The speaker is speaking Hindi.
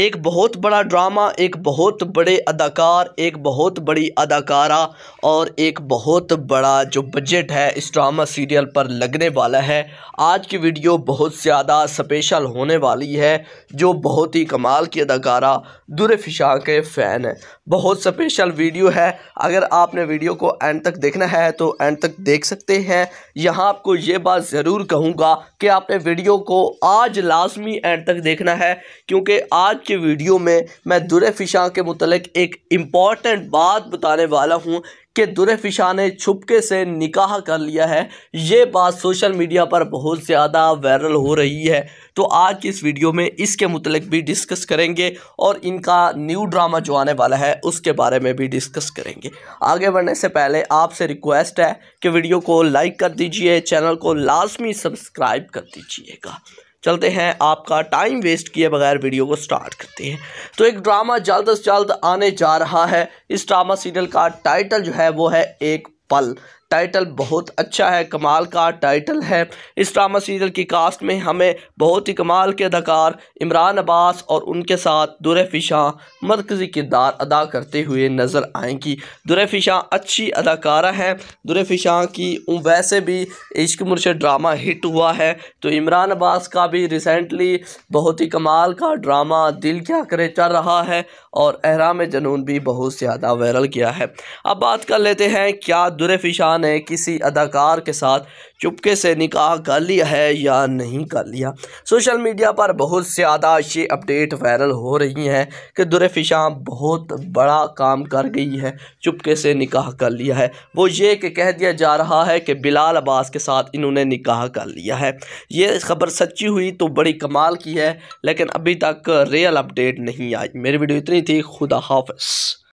एक बहुत बड़ा ड्रामा एक बहुत बड़े अदाकार एक बहुत बड़ी अदाकारा और एक बहुत बड़ा जो बजट है इस ड्रामा सीरियल पर लगने वाला है आज की वीडियो बहुत ज़्यादा स्पेशल होने वाली है जो बहुत ही कमाल की अदाकारा दुर फिशा के फ़ैन है बहुत स्पेशल वीडियो है अगर आपने वीडियो को एंड तक देखना है तो एंड तक देख सकते हैं यहाँ आपको ये बात ज़रूर कहूँगा कि आपने वीडियो को आज लाजमी एंड तक देखना है क्योंकि आज आज की वीडियो में मैं दुरे फिशा के मतलब एक इम्पॉर्टेंट बात बताने वाला हूँ कि दुरे फिशा ने छुपके से निकाह कर लिया है ये बात सोशल मीडिया पर बहुत ज़्यादा वायरल हो रही है तो आज की इस वीडियो में इसके मतलब भी डिस्कस करेंगे और इनका न्यू ड्रामा जो आने वाला है उसके बारे में भी डिस्कस करेंगे आगे बढ़ने से पहले आपसे रिक्वेस्ट है कि वीडियो को लाइक कर दीजिए चैनल को लाजमी सब्सक्राइब कर दीजिएगा चलते हैं आपका टाइम वेस्ट किए बगैर वीडियो को स्टार्ट करते हैं तो एक ड्रामा जल्द अज जल्द आने जा रहा है इस ड्रामा सीरियल का टाइटल जो है वो है एक पल टाइटल बहुत अच्छा है कमाल का टाइटल है इस ड्रामा सीरियल की कास्ट में हमें बहुत ही कमाल के अदाकार इमरान अब्बास और उनके साथ दुरे शाह मरकज़ी किरदार अदा करते हुए नज़र आएंगी दुरे शाह अच्छी अदाकारा हैं दुरे शाह की वैसे भी इश्क मुर्शद ड्रामा हिट हुआ है तो इमरान अब्बास का भी रिसेंटली बहुत ही कमाल का ड्रामा दिल क्या करे चल रहा है और एहराम जनून भी बहुत ज़्यादा वायरल किया है अब बात कर लेते हैं क्या दुरे शाह ने किसी अदाकार के साथ चुपके से निकाह कर लिया है या नहीं कर लिया सोशल मीडिया पर बहुत ज़्यादा ये अपडेट वायरल हो रही हैं कि दुरफिशा बहुत बड़ा काम कर गई है चुपके से निकाह कर लिया है वो ये कि कह दिया जा रहा है कि बिलाल अब्बास के साथ इन्होंने निकाह कर लिया है ये खबर सच्ची हुई तो बड़ी कमाल की है लेकिन अभी तक रियल अपडेट नहीं आई मेरी वीडियो इतनी थी खुदा हाफ